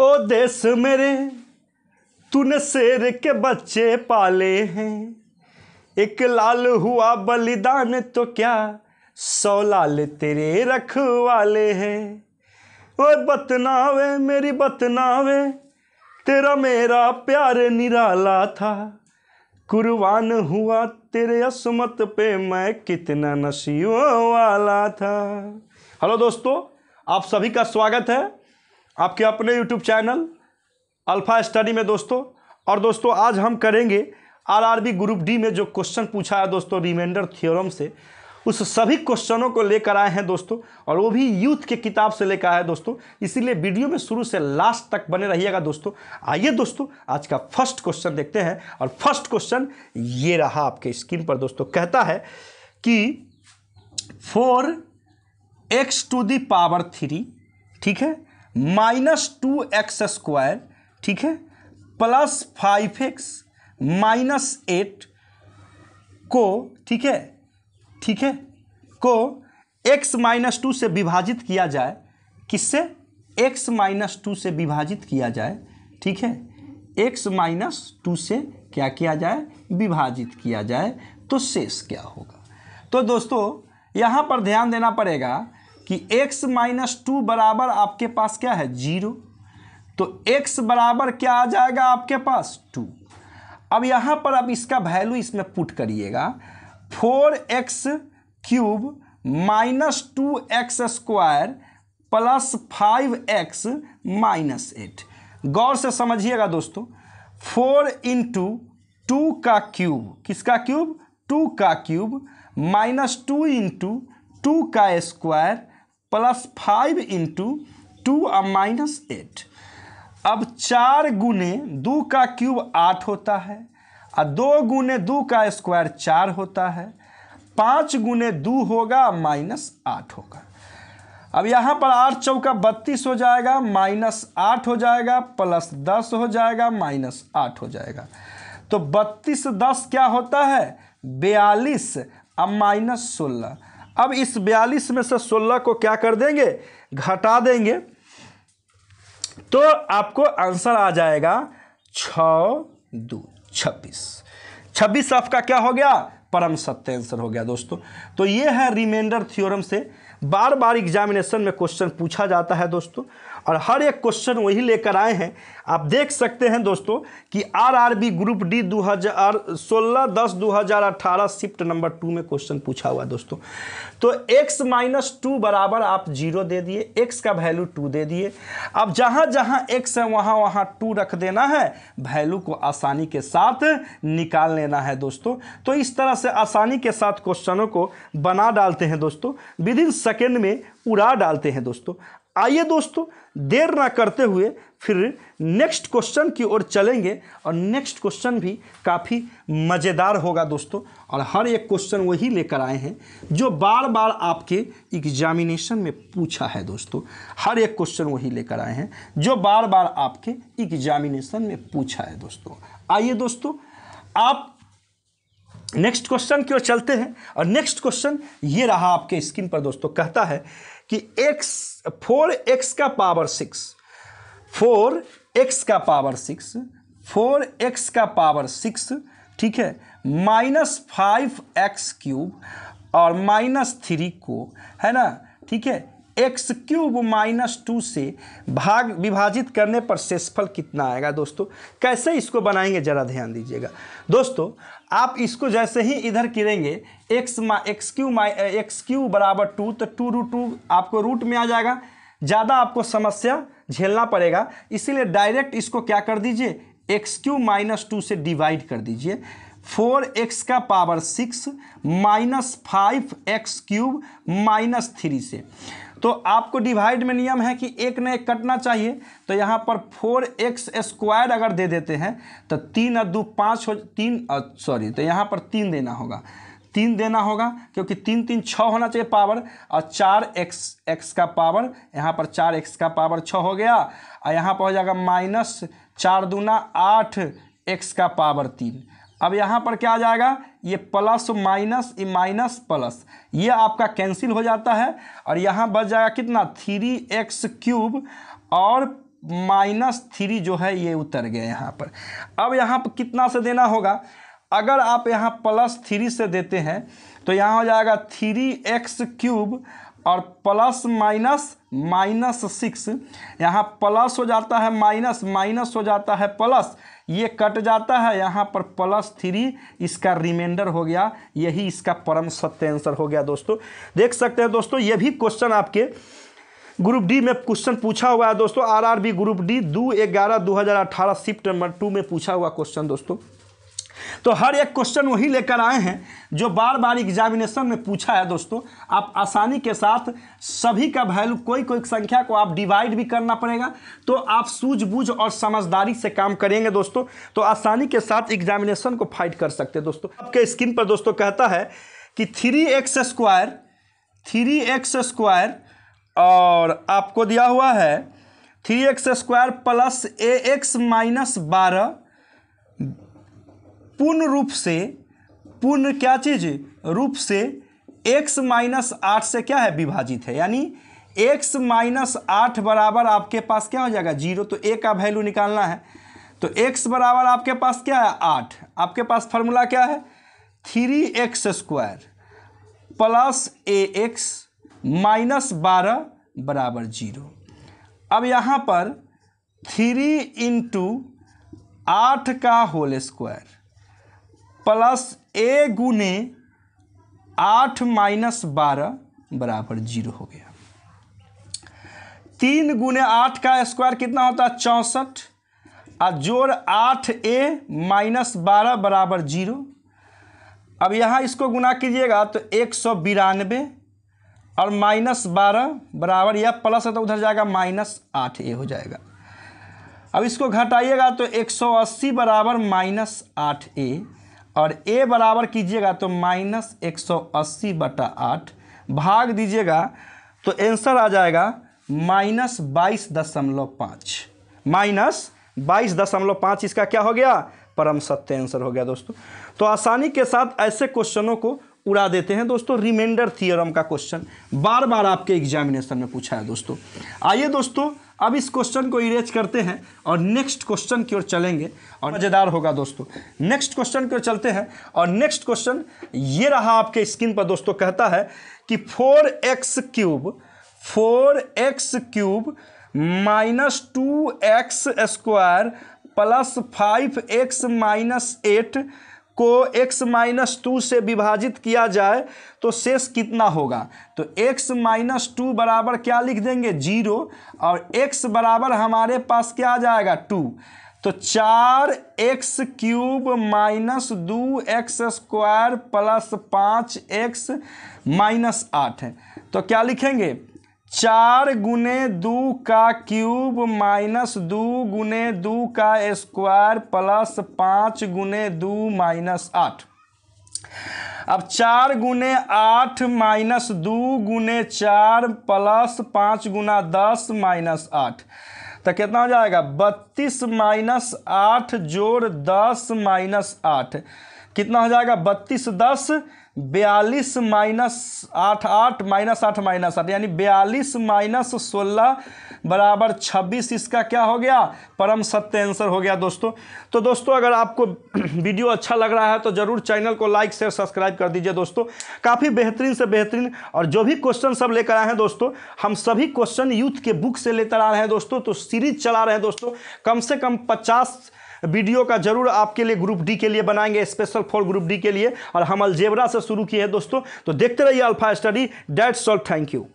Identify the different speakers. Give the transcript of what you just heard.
Speaker 1: ओ देश मेरे तूने शेर के बच्चे पाले हैं एक लाल हुआ बलिदान तो क्या सौ लाल तेरे रखवाले हैं ओ बतनावे मेरी बतनावे तेरा मेरा प्यार निराला था कुर्बान हुआ तेरे असमत पे मैं कितना नसीबों वाला था हेलो दोस्तों आप सभी का स्वागत है आपके अपने यूट्यूब चैनल अल्फ़ा स्टडी में दोस्तों और दोस्तों आज हम करेंगे आरआरबी ग्रुप डी में जो क्वेश्चन पूछा है दोस्तों रिमाइंडर थियोरम से उस सभी क्वेश्चनों को लेकर आए हैं दोस्तों और वो भी यूथ के किताब से लेकर आए दोस्तों इसीलिए वीडियो में शुरू से लास्ट तक बने रहिएगा दोस्तों आइए दोस्तों आज का फर्स्ट क्वेश्चन देखते हैं और फर्स्ट क्वेश्चन ये रहा आपके स्क्रीन पर दोस्तों कहता है कि four x to the power three ठीक है माइनस टू एक्स स्क्वायर ठीक है plus five x minus eight को ठीक है ठीक है को एक्स माइनस टू से विभाजित किया जाए किससे एक्स माइनस टू से विभाजित किया जाए ठीक है एक्स माइनस टू से क्या किया जाए विभाजित किया जाए तो शेष क्या होगा तो दोस्तों यहाँ पर ध्यान देना पड़ेगा कि x माइनस टू बराबर आपके पास क्या है जीरो तो x बराबर क्या आ जाएगा आपके पास टू अब यहाँ पर आप इसका वैल्यू इसमें पुट करिएगा four x cube minus two x square plus five x minus eight गौर से समझिएगा दोस्तों फोर इंटू टू का क्यूब किसका क्यूब टू का cube minus two into two का square plus five into two और माइनस एट अब चार गुने दो का क्यूब आठ होता है और दो गुने दो का स्क्वायर चार होता है पाँच गुने दो होगा माइनस आठ होगा अब यहाँ पर आठ चौका बत्तीस हो जाएगा माइनस आठ हो जाएगा प्लस दस हो जाएगा माइनस आठ हो जाएगा तो बत्तीस दस क्या होता है बयालीस और माइनस सोलह अब इस बयालीस में से सोलह को क्या कर देंगे घटा देंगे तो आपको आंसर आ जाएगा छ दो छब्बीस छब्बीस आपका क्या हो गया परम सत्य आंसर हो गया दोस्तों तो ये है रिमाइंडर थ्योरम से बार बार एग्जामिनेशन में क्वेश्चन पूछा जाता है दोस्तों और हर एक क्वेश्चन वही लेकर आए हैं आप देख सकते हैं दोस्तों कि आरआरबी ग्रुप डी 2016 दस 2018 शिफ्ट नंबर टू में क्वेश्चन पूछा हुआ दोस्तों तो एक्स माइनस टू बराबर आप जीरो दे दिए एक्स का वैल्यू टू दे दिए अब जहां जहां एक्स है वहाँ वहाँ टू रख देना है वैल्यू को आसानी के साथ निकाल लेना है दोस्तों तो इस तरह से आसानी के साथ क्वेश्चनों को बना डालते हैं दोस्तों विद इन सेकेंड में उड़ा डालते हैं दोस्तों आइए दोस्तों देर ना करते हुए फिर नेक्स्ट क्वेश्चन की ओर चलेंगे और नेक्स्ट क्वेश्चन भी काफ़ी मज़ेदार होगा दोस्तों और हर एक क्वेश्चन वही लेकर आए हैं जो बार बार आपके एग्जामिनेशन में पूछा है दोस्तों हर एक क्वेश्चन वही लेकर आए हैं जो बार बार आपके एग्जामिनेशन में पूछा है दोस्तों आइए दोस्तों आप नेक्स्ट क्वेश्चन की ओर चलते हैं और नेक्स्ट क्वेश्चन ये रहा आपके स्क्रीन पर दोस्तों कहता है कि x फोर एक्स का पावर सिक्स फोर एक्स का पावर सिक्स फोर एक्स का पावर सिक्स ठीक है माइनस फाइव एक्स क्यूब और माइनस थ्री को है ना ठीक है एक्स क्यूब माइनस टू से भाग विभाजित करने पर शेषफल कितना आएगा दोस्तों कैसे इसको बनाएंगे ज़रा ध्यान दीजिएगा दोस्तों आप इसको जैसे ही इधर किरेंगे एक्स मा एक्स क्यू माइ एक्स क्यू बराबर टू तो टू रू टू आपको रूट में आ जाएगा ज़्यादा आपको समस्या झेलना पड़ेगा इसीलिए डायरेक्ट इसको क्या कर दीजिए एक्स क्यू माइनस टू से डिवाइड कर दीजिए फोर एक्स का power six minus five x cube minus three से तो आपको डिवाइड में नियम है कि एक न एक कटना चाहिए तो यहाँ पर फोर एक्स स्क्वायर अगर दे देते हैं तो तीन और दो पाँच हो तीन सॉरी तो यहाँ पर तीन देना होगा तीन देना होगा क्योंकि तीन तीन छः होना चाहिए पावर और चार एक्स एक्स का पावर यहाँ पर चार एक्स का पावर छः हो गया और यहाँ पर हो जाएगा माइनस चार दूना आठ एक्स का पावर तीन अब यहाँ पर क्या आ जाएगा ये प्लस माइनस ये माइनस प्लस ये आपका कैंसिल हो जाता है और यहाँ बच जाएगा कितना थ्री एक्स क्यूब और माइनस थ्री जो है ये उतर गया यहाँ पर अब यहाँ पर कितना से देना होगा अगर आप यहाँ प्लस थ्री से देते हैं तो यहाँ हो जाएगा थ्री एक्स क्यूब और प्लस माइनस माइनस सिक्स यहाँ प्लस हो जाता है माइनस माइनस हो जाता है प्लस ये कट जाता है यहाँ पर प्लस थ्री इसका रिमाइंडर हो गया यही इसका परम सत्य आंसर हो गया दोस्तों देख सकते हैं दोस्तों ये भी क्वेश्चन आपके ग्रुप डी में क्वेश्चन पूछा हुआ है दोस्तों आरआरबी ग्रुप डी दो ग्यारह दो हज़ार अठारह शिफ्ट नंबर टू में पूछा हुआ क्वेश्चन दोस्तों तो हर एक क्वेश्चन वही लेकर आए हैं जो बार बार एग्जामिनेशन में पूछा है दोस्तों आप आसानी के साथ सभी का वैल्यू कोई कोई संख्या को आप डिवाइड भी करना पड़ेगा तो आप सूझबूझ और समझदारी से काम करेंगे दोस्तों तो आसानी के साथ एग्जामिनेशन को फाइट कर सकते दोस्तों आपके स्क्रीन पर दोस्तों कहता है कि three x square three x square और आपको दिया हुआ है three x square plus A x minus बारह पूर्ण रूप से पूर्ण क्या चीज रूप से एक्स माइनस आठ से क्या है विभाजित है यानी एक्स माइनस आठ बराबर आपके पास क्या हो जाएगा जीरो तो ए का वैल्यू निकालना है तो एक्स बराबर आपके पास क्या है आठ आपके पास फॉर्मूला क्या है three x square plus A x minus बारह बराबर जीरो अब यहाँ पर थ्री इंटू आठ का होल स्क्वायर प्लस ए गुने आठ माइनस बारह बराबर जीरो हो गया तीन गुने आठ का स्क्वायर कितना होता है चौंसठ और जोड़ आठ ए माइनस बारह बराबर जीरो अब यहाँ इसको गुना कीजिएगा तो एक सौ बिरानवे और माइनस बारह बराबर या प्लस है तो उधर जाएगा माइनस आठ ए हो जाएगा अब इसको घटाइएगा तो एक सौ अस्सी बराबर माइनस आठ ए और ए बराबर कीजिएगा तो माइनस एक सौ अस्सी बटा आठ भाग दीजिएगा तो आंसर आ जाएगा माइनस बाईस दशमलव पाँच माइनस बाईस दशमलव पाँच इसका क्या हो गया परम सत्य आंसर हो गया दोस्तों तो आसानी के साथ ऐसे क्वेश्चनों को उड़ा देते हैं दोस्तों रिमाइंडर थियोरम का क्वेश्चन बार बार आपके एग्जामिनेशन में पूछा है दोस्तों आइए दोस्तों अब इस क्वेश्चन को इरेज करते हैं और नेक्स्ट क्वेश्चन की ओर चलेंगे और मज़ेदार होगा दोस्तों नेक्स्ट क्वेश्चन की ओर चलते हैं और नेक्स्ट क्वेश्चन ये रहा आपके स्क्रीन पर दोस्तों कहता है कि four x cube four x cube minus two x square plus five x minus eight को x माइनस टू से विभाजित किया जाए तो शेष कितना होगा तो x माइनस टू बराबर क्या लिख देंगे जीरो और x बराबर हमारे पास क्या आ जाएगा टू तो चार एक्स क्यूब माइनस दो एक्स स्क्वायर प्लस पाँच एक्स माइनस आठ तो क्या लिखेंगे चार गुने दू का क्यूब माइनस दू गुने दू का स्क्वायर प्लस पाँच गुने दू माइनस आठ अब चार गुने आठ माइनस दू गुने चार प्लस पाँच गुना दस माइनस आठ तो कितना हो जाएगा बत्तीस माइनस आठ जोड़ दस माइनस आठ कितना हो जाएगा बत्तीस दस बयालीस माइनस आठ आठ माइनस आठ माइनस आठ यानी बयालीस माइनस सोलह बराबर छब्बीस इसका क्या हो गया परम सत्य आंसर हो गया दोस्तों तो दोस्तों अगर आपको वीडियो अच्छा लग रहा है तो ज़रूर चैनल को लाइक शेयर सब्सक्राइब कर दीजिए दोस्तों काफ़ी बेहतरीन से बेहतरीन और जो भी क्वेश्चन सब लेकर आए हैं दोस्तों हम सभी क्वेश्चन यूथ के बुक से लेकर आ रहे हैं दोस्तों तो सीरीज चला रहे हैं दोस्तों कम से कम पचास वीडियो का जरूर आपके लिए ग्रुप डी के लिए बनाएंगे स्पेशल फॉर ग्रुप डी के लिए और हम अलजेबरा से शुरू किए हैं दोस्तों तो देखते रहिए अल्फा स्टडी डेट सॉल्व थैंक यू